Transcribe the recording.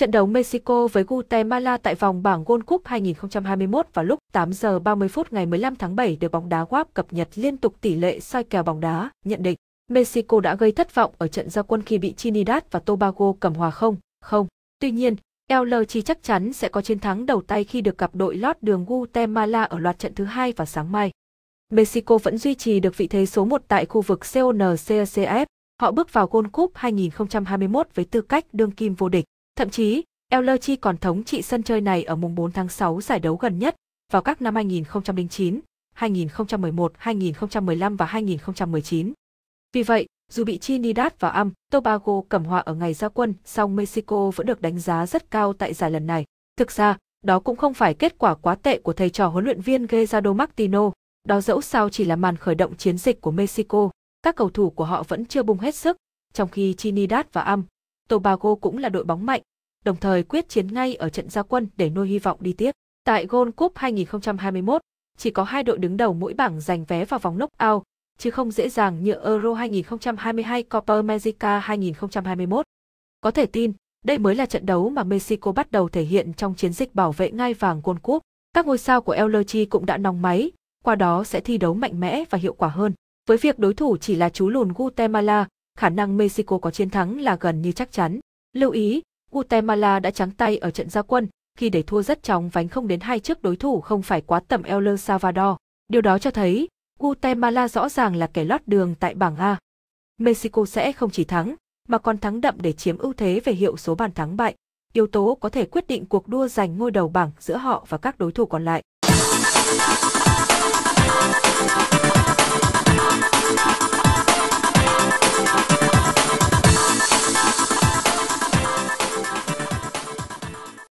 Trận đấu Mexico với Guatemala tại vòng bảng World Cup 2021 vào lúc 8 giờ 30 phút ngày 15 tháng 7 được bóng đá WAP cập nhật liên tục tỷ lệ soi kèo bóng đá, nhận định Mexico đã gây thất vọng ở trận gia quân khi bị Trinidad và Tobago cầm hòa không, không. Tuy nhiên, El Chi chắc chắn sẽ có chiến thắng đầu tay khi được gặp đội lót đường Guatemala ở loạt trận thứ hai vào sáng mai. Mexico vẫn duy trì được vị thế số 1 tại khu vực CONCACF. Họ bước vào World Cup 2021 với tư cách đương kim vô địch. Thậm chí, El Chi còn thống trị sân chơi này ở mùng 4 tháng 6 giải đấu gần nhất, vào các năm 2009, 2011, 2015 và 2019. Vì vậy, dù bị Trinidad và Am, Tobago cầm hòa ở ngày ra quân, song Mexico vẫn được đánh giá rất cao tại giải lần này. Thực ra, đó cũng không phải kết quả quá tệ của thầy trò huấn luyện viên Gerardo Martino, đó dẫu sao chỉ là màn khởi động chiến dịch của Mexico. Các cầu thủ của họ vẫn chưa bung hết sức, trong khi Trinidad và Am, Tobago cũng là đội bóng mạnh, đồng thời quyết chiến ngay ở trận gia quân để nuôi hy vọng đi tiếp. Tại Gold Cup 2021, chỉ có hai đội đứng đầu mỗi bảng giành vé vào vòng knockout, chứ không dễ dàng như Euro 2022 Copa America 2021. Có thể tin, đây mới là trận đấu mà Mexico bắt đầu thể hiện trong chiến dịch bảo vệ ngai vàng Gold Cup. Các ngôi sao của El Lochi cũng đã nòng máy, qua đó sẽ thi đấu mạnh mẽ và hiệu quả hơn. Với việc đối thủ chỉ là chú lùn Guatemala, khả năng Mexico có chiến thắng là gần như chắc chắn. Lưu ý, Guatemala đã trắng tay ở trận gia quân khi để thua rất chóng vánh không đến hai trước đối thủ không phải quá tầm El Salvador. Điều đó cho thấy Guatemala rõ ràng là kẻ lót đường tại bảng A. Mexico sẽ không chỉ thắng, mà còn thắng đậm để chiếm ưu thế về hiệu số bàn thắng bại, yếu tố có thể quyết định cuộc đua giành ngôi đầu bảng giữa họ và các đối thủ còn lại.